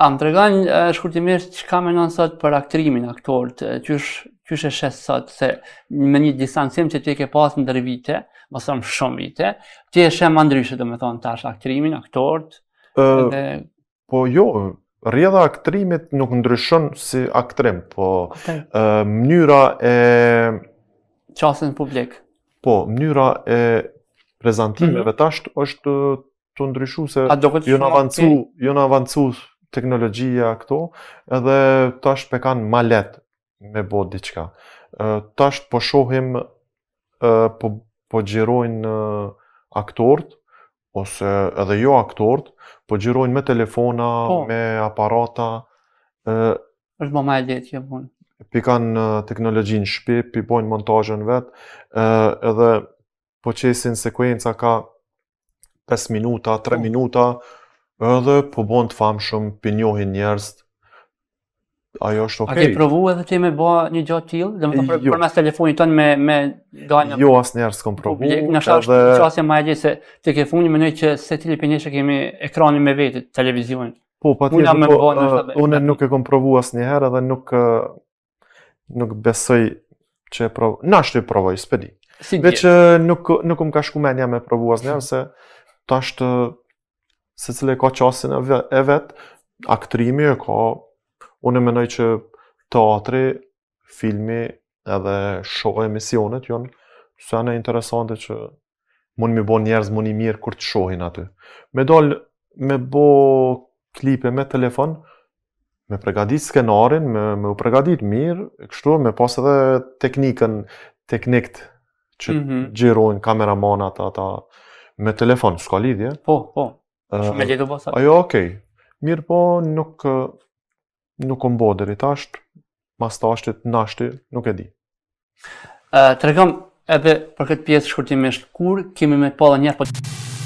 A më regajnë shkurtimisht që ka me nënë sot për aktrimin aktorët, që është shes sot, se me një distancim që ti ke pasë në dërë vite, më thëmë shumë vite, ti e më ndryshë dhe me thonë tash aktrimin aktorët? Dhe... Po jo, rrjedha aktrimit nuk ndryshon si aktrim, po e, mënyra e... Qasën publik. Po, mënyra e prezentimeve mhm. tash është të ndryshu se jo avancu, jo avancu teknologjia këto, edhe tash pe kanë ma letë me bo diqka. Tash po shohim, po, po gjirojnë aktort, ose edhe jo aktort, po gjirojnë me telefona, po. me aparata. është ma ma e letë që punë. Pi kanë teknologjinë në shpi, pi bojnë montajën vetë, edhe po qesin sekuenca ka 5 minuta, 3 po. minuta, edhe po bon të famë shumë, për njohin njerës, ajo është okej. Okay. A ke provu edhe ti me bëa një gjatë tjilë, dhe më të jo. përmës telefonit tonë me, me dojnë një... Jo, asë njerës s'kom provu, Në shash të edhe... qasja ma e gjithë se të ke funi, më nëjë që se tjilë për njështë kemi ekranin me vetë, televizionin. Po, pa po, po, unë nuk e kom provu asë njëherë edhe nuk, nuk besoj që e provu, Na ashtu i provoj, s'pedi. Si Veqë nuk, nuk um ka shku menja me provu asë njëherë, se se cilë e ka qasin e vet, aktrimi e ka, unë e menoj që teatri, filmi edhe show emisionet janë sa interesante që mund mi bo njerëz mund i mirë kur të shohin aty. Me dal me bo klipe me telefon, me pregadit skenarin, me, me u pregadit mirë, kështu me pas edhe teknikën, teknikt që mm -hmm. gjirojnë kameramanat ata me telefon, s'ka lidhje. Po, po. Shumë lehtë po sa. Jo, okay. Mirë po, nuk nuk kom bodë deri tash. Mas tashtit, nashti, nuk e di. Ë, tregom edhe për këtë pjesë shkurtimisht kur kemi me pa dhënë një po